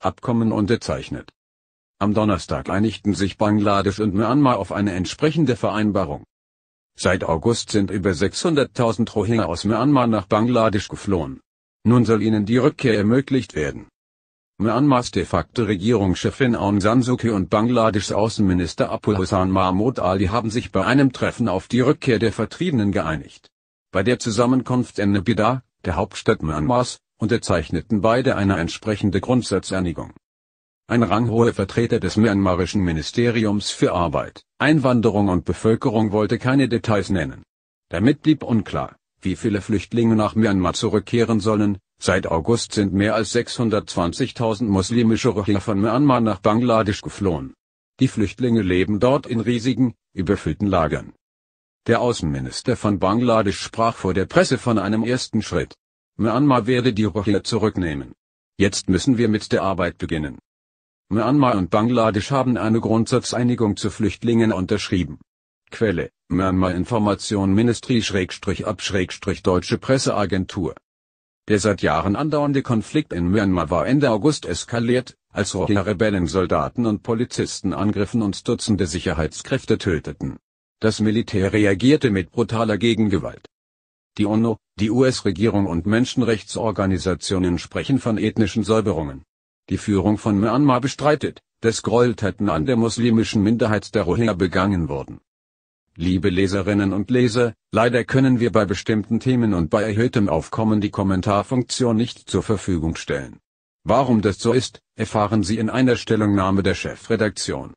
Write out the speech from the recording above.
Abkommen unterzeichnet. Am Donnerstag einigten sich Bangladesch und Myanmar auf eine entsprechende Vereinbarung. Seit August sind über 600.000 Rohingya aus Myanmar nach Bangladesch geflohen. Nun soll ihnen die Rückkehr ermöglicht werden. Myanmars de facto Regierungschefin Aung San Suu Kyi und Bangladeschs Außenminister Abul Hassan Mahmoud Ali haben sich bei einem Treffen auf die Rückkehr der Vertriebenen geeinigt. Bei der Zusammenkunft in Naypyidaw, der Hauptstadt Myanmars, unterzeichneten beide eine entsprechende Grundsatzeinigung. Ein ranghoher Vertreter des myanmarischen Ministeriums für Arbeit, Einwanderung und Bevölkerung wollte keine Details nennen. Damit blieb unklar, wie viele Flüchtlinge nach Myanmar zurückkehren sollen. Seit August sind mehr als 620.000 muslimische Rohingya von Myanmar nach Bangladesch geflohen. Die Flüchtlinge leben dort in riesigen, überfüllten Lagern. Der Außenminister von Bangladesch sprach vor der Presse von einem ersten Schritt. Myanmar werde die Rohingya zurücknehmen. Jetzt müssen wir mit der Arbeit beginnen. Myanmar und Bangladesch haben eine Grundsatzeinigung zu Flüchtlingen unterschrieben. Quelle, Myanmar Information Ministry-Deutsche Presseagentur. Der seit Jahren andauernde Konflikt in Myanmar war Ende August eskaliert, als Rohingya-Rebellen Soldaten und Polizisten angriffen und Dutzende Sicherheitskräfte töteten. Das Militär reagierte mit brutaler Gegengewalt. Die UNO, die US-Regierung und Menschenrechtsorganisationen sprechen von ethnischen Säuberungen. Die Führung von Myanmar bestreitet, dass Gräueltaten an der muslimischen Minderheit der Rohingya begangen wurden. Liebe Leserinnen und Leser, leider können wir bei bestimmten Themen und bei erhöhtem Aufkommen die Kommentarfunktion nicht zur Verfügung stellen. Warum das so ist, erfahren Sie in einer Stellungnahme der Chefredaktion.